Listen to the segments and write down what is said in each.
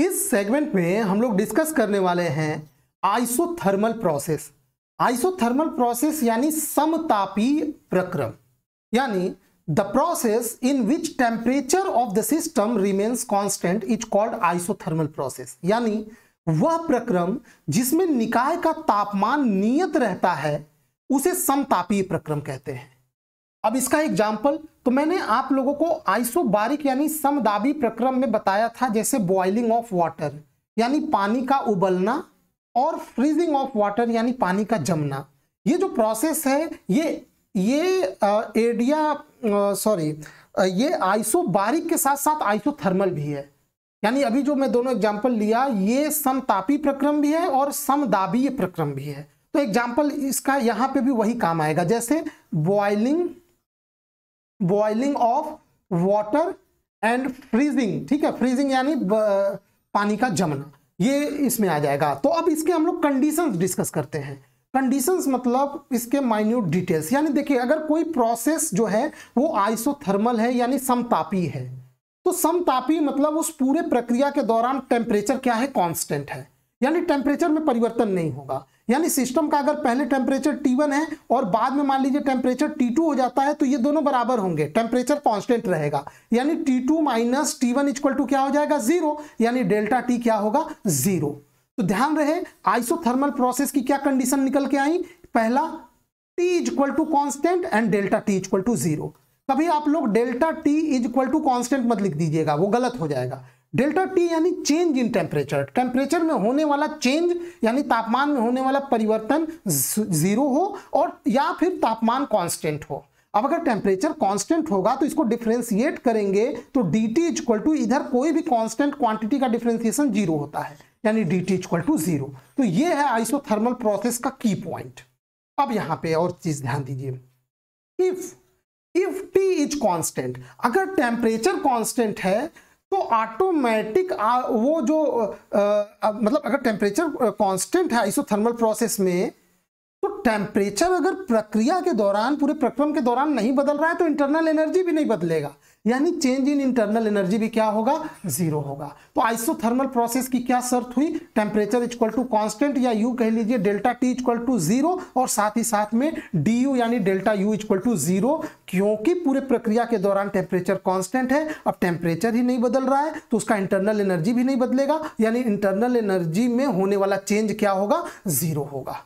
इस सेगमेंट में हम लोग डिस्कस करने वाले हैं आइसोथर्मल प्रोसेस आइसोथर्मल प्रोसेस यानी समतापी प्रक्रम यानी the process in which temperature of the system remains constant is called isothermal process यानी वह प्रक्रम जिसमें निकाय का तापमान नियत रहता है उसे समतापीय प्रक्रम कहते हैं अब इसका एग्जाम्पल तो मैंने आप लोगों को आइसोबारिक यानी समदाबी प्रक्रम में बताया था जैसे बॉइलिंग ऑफ वाटर यानी पानी का उबलना और फ्रीजिंग ऑफ वाटर यानी पानी का जमना ये जो प्रोसेस है ये ये एडिया सॉरी ये आइसोबारिक के साथ साथ आइसोथर्मल भी है यानी अभी जो मैं दोनों एग्जाम्पल लिया ये समतापी प्रक्रम भी है और समदाबीय प्रक्रम भी है तो एग्जाम्पल इसका यहाँ पे भी वही काम आएगा जैसे boiling boiling of water and freezing ठीक है फ्रीजिंग यानी पानी का जमना ये इसमें आ जाएगा तो अब इसके हम लोग कंडीशंस डिस्कस करते हैं कंडीशंस मतलब इसके माइन्यूट डिटेल्स यानी देखिए अगर कोई प्रोसेस जो है वो आइसोथर्मल है यानी समतापी है तो समतापी मतलब उस पूरे प्रक्रिया के दौरान टेम्परेचर क्या है कांस्टेंट है यानी टेम्परेचर में परिवर्तन नहीं होगा यानी सिस्टम का अगर पहले टेम्परेचर T1 है और बाद में मान लीजिए टेम्परेचर T2 हो जाता है तो ये दोनों बराबर होंगे टेम्परेचर कांस्टेंट रहेगा यानी T2 two minus T one equal to क्या हो जाएगा जीरो यानी डेल्टा T क्या होगा जीरो तो ध्यान रहे आइसोथर्मल प्रोसेस की क्या कंडीशन निकल के आई पहला T equal to constant and delta T equal to zero कभी आप लोग delta T is equal to constant मत लिख दीजिएगा वो गलत हो जाएगा डेल्टा टी यानी चेंज इन टेम्परेचर टेम्परेचर में होने वाला चेंज यानी तापमान में होने वाला परिवर्तन जीरो हो और या फिर तापमान कांस्टेंट हो अब अगर टेम्परेचर कांस्टेंट होगा तो इसको डिफ्रेंसिएट करेंगे तो डी टी इक्वल टू इधर कोई भी कांस्टेंट क्वांटिटी का डिफ्रेंसिएशन जीरो होता है यानी D T equal to zero तो ये है आइसोथर्मल प्रोसेस का की पॉइंट अब यहाँ पे और चीज ध्यान दीजिए if if T is constant अगर टेम्परेचर कॉन्स्टेंट है तो ऑटोमेटिक वो जो आ, आ, मतलब अगर टेम्परेचर कांस्टेंट है थर्मल प्रोसेस में तो टेम्परेचर अगर प्रक्रिया के दौरान पूरे प्रक्रम के दौरान नहीं बदल रहा है तो इंटरनल एनर्जी भी नहीं बदलेगा यानी चेंज इन इंटरनल एनर्जी भी क्या होगा जीरो होगा तो आइसोथर्मल प्रोसेस की क्या शर्त हुई टेम्परेचर इक्वल टू कांस्टेंट या यू कह लीजिए delta T equal to zero और साथ ही साथ में डी यू यानी delta U equal to zero क्योंकि पूरे प्रक्रिया के दौरान टेम्परेचर कांस्टेंट है अब टेम्परेचर ही नहीं बदल रहा है तो उसका इंटरनल एनर्जी भी नहीं बदलेगा यानी इंटरनल एनर्जी में होने वाला चेंज क्या होगा जीरो होगा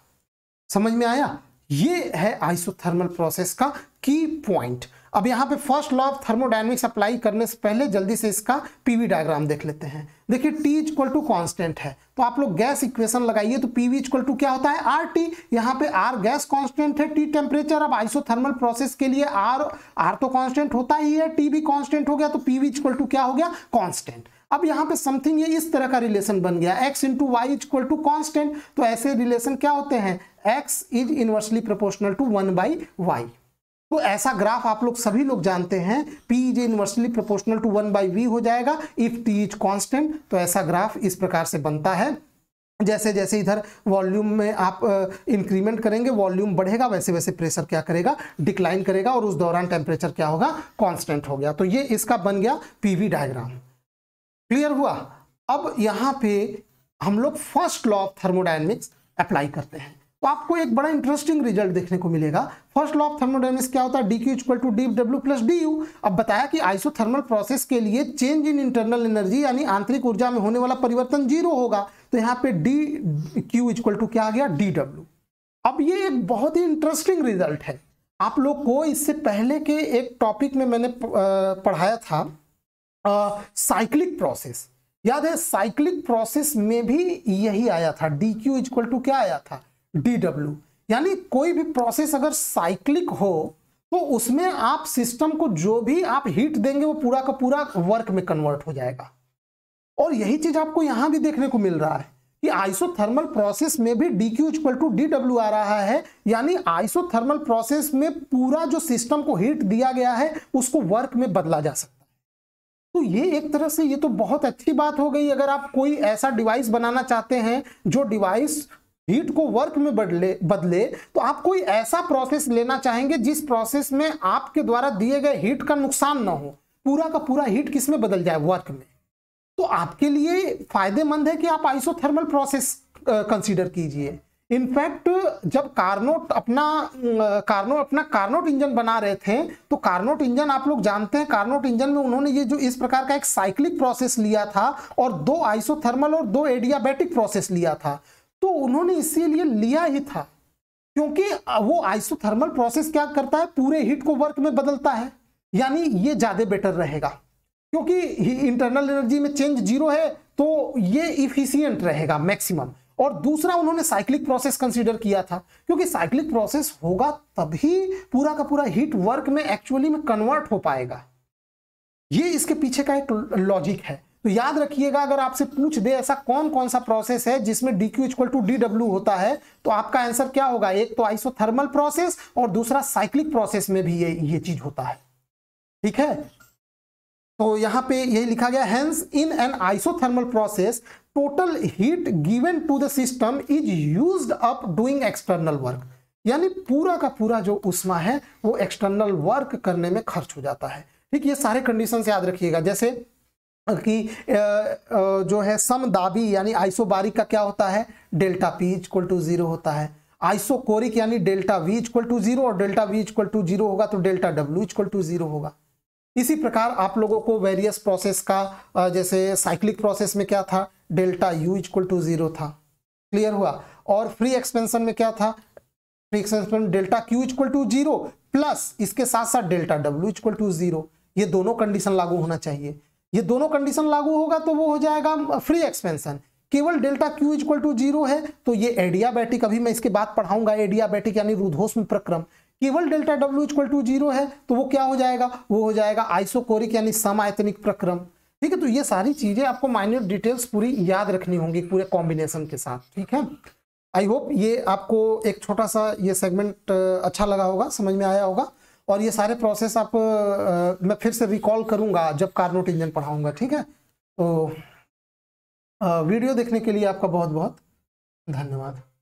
समझ में आया ये है आइसोथर्मल प्रोसेस का की पॉइंट अब यहाँ पे first law of thermodynamics apply करने से पहले जल्दी से इसका पीवी डायग्राम देख लेते हैं देखिए टी इक्वल टू कॉन्स्टेंट है तो आप लोग गैस इक्वेशन लगाइए तो पीवी इक्वल टू क्या होता है आर टी यहाँ पे आर गैस कॉन्स्टेंट है टी टेम्परेचर अब आइसोथर्मल प्रोसेस के लिए आर आर तो कॉन्स्टेंट होता ही है टी भी कॉन्स्टेंट हो गया तो पीवी इक्वल टू क्या हो गया कॉन्स्टेंट अब यहाँ पे समथिंग ये इस तरह का रिलेशन बन गया X into Y equal to constant तो ऐसे रिलेशन क्या होते हैं X is inversely proportional to one by Y तो ऐसा ग्राफ आप लोग सभी लोग जानते हैं P is inversely proportional to one by V हो जाएगा इफ टी इज कांस्टेंट तो ऐसा ग्राफ इस प्रकार से बनता है जैसे जैसे इधर वॉल्यूम में आप इंक्रीमेंट करेंगे वॉल्यूम बढ़ेगा वैसे वैसे प्रेशर क्या करेगा डिक्लाइन करेगा और उस दौरान टेम्परेचर क्या होगा कॉन्स्टेंट हो गया तो ये इसका बन गया पीवी डायग्राम क्लियर हुआ अब यहाँ पे हम लोग first law of thermodynamics apply करते हैं तो आपको एक बड़ा इंटरेस्टिंग रिजल्ट देखने को मिलेगा फर्स्ट लॉ ऑफ थर्मोडाइनमिक्स क्या होता है D Q equal to D W plus D U अब बताया कि आइसोथर्मल प्रोसेस के लिए चेंज इन इंटरनल एनर्जी यानी आंतरिक ऊर्जा में होने वाला परिवर्तन जीरो होगा तो यहाँ पे डी क्यू इक्वल टू क्या आ गया डी डब्ल्यू अब ये एक बहुत ही इंटरेस्टिंग रिजल्ट है आप लोग को इससे पहले के एक टॉपिक में मैंने पढ़ाया था साइक्लिक प्रोसेस याद है साइक्लिक प्रोसेस में भी यही आया था डी क्यू इक्वल टू क्या आया था डी डब्ल्यू यानी कोई भी प्रोसेस अगर साइक्लिक हो तो उसमें आप सिस्टम को जो भी आप हीट देंगे वो पूरा का पूरा वर्क में कन्वर्ट हो जाएगा और यही चीज आपको यहां भी देखने को मिल रहा है कि आइसोथर्मल प्रोसेस में भी D Q equal to D W आ रहा है यानी आइसोथर्मल प्रोसेस में पूरा जो सिस्टम को हीट दिया गया है उसको वर्क में बदला जा सकता है तो ये एक तरह से ये तो बहुत अच्छी बात हो गई अगर आप कोई ऐसा डिवाइस बनाना चाहते हैं जो डिवाइस हीट को वर्क में बदले बदले तो आप कोई ऐसा प्रोसेस लेना चाहेंगे जिस प्रोसेस में आपके द्वारा दिए गए हीट का नुकसान ना हो पूरा का पूरा हीट किस में बदल जाए वर्क में तो आपके लिए फायदेमंद है कि आप आइसोथर्मल प्रोसेस कंसीडर कीजिए इनफैक्ट जब कार्नोट अपना कार्नो अपना कार्नोट इंजन बना रहे थे तो कार्नोट इंजन आप लोग जानते हैं कार्नोट इंजन में उन्होंने ये जो इस प्रकार का एक साइक्लिक प्रोसेस लिया था और दो आइसोथर्मल और दो एडियाबेटिक प्रोसेस लिया था तो उन्होंने इसीलिए लिया ही था क्योंकि वो आइसोथर्मल प्रोसेस क्या करता है पूरे हीट को वर्क में बदलता है यानी ये ज़्यादा बेटर रहेगा क्योंकि इंटरनल एनर्जी में चेंज जीरो है तो ये इफिशियंट रहेगा मैक्सिमम और दूसरा उन्होंने साइक्लिक प्रोसेस कंसीडर किया था क्योंकि साइक्लिक प्रोसेस होगा तभी पूरा का पूरा हीट वर्क में एक्चुअली में कन्वर्ट हो पाएगा ये इसके पीछे का एक लॉजिक है तो याद रखिएगा अगर आपसे पूछ दे ऐसा कौन कौन सा प्रोसेस है जिसमें D Q equal to D W होता है तो आपका आंसर क्या होगा एक तो आइसोथर्मल प्रोसेस और दूसरा साइक्लिक प्रोसेस में भी ये ये चीज होता है ठीक है तो यहां पे यही लिखा गया hence in an isothermal process total heat given to the system is use up doing external work यानी पूरा का पूरा जो उष्मा है वो एक्सटर्नल वर्क करने में खर्च हो जाता है ठीक ये सारे कंडीशन याद रखिएगा जैसे कि जो है समदाबी यानी आइसोबारिक का क्या होता है delta P equal to zero होता है आइसोकोरिक यानी delta V equal to zero और delta V equal to zero होगा तो delta W equal to zero होगा इसी प्रकार आप लोगों को वेरियस प्रोसेस का जैसे साइक्लिक प्रोसेस में क्या था delta U equal to zero था क्लियर हुआ और फ्री एक्सपेंशन में क्या था free expansion delta Q equal to zero plus इसके साथ साथ delta W equal to zero ये दोनों कंडीशन लागू होना चाहिए ये दोनों कंडीशन लागू होगा तो वो हो जाएगा फ्री एक्सपेंशन केवल delta Q equal to zero है तो ये एडियाबैटिक अभी मैं इसके बाद पढ़ाऊंगा एडियाबैटिक यानी रुद्धोष्म प्रक्रम केवल delta W equal to zero है तो वो क्या हो जाएगा वो हो जाएगा आइसोकोरिक यानी समायतनिक प्रक्रम ठीक है तो ये सारी चीजें आपको माइन्यूट डिटेल्स पूरी याद रखनी होंगी पूरे कॉम्बिनेशन के साथ ठीक है आई होप ये आपको एक छोटा सा ये सेगमेंट अच्छा लगा होगा समझ में आया होगा और ये सारे प्रोसेस आप आ, मैं फिर से रिकॉल करूँगा जब कार्नोट इंजन पढ़ाऊंगा ठीक है तो आ, वीडियो देखने के लिए आपका बहुत बहुत धन्यवाद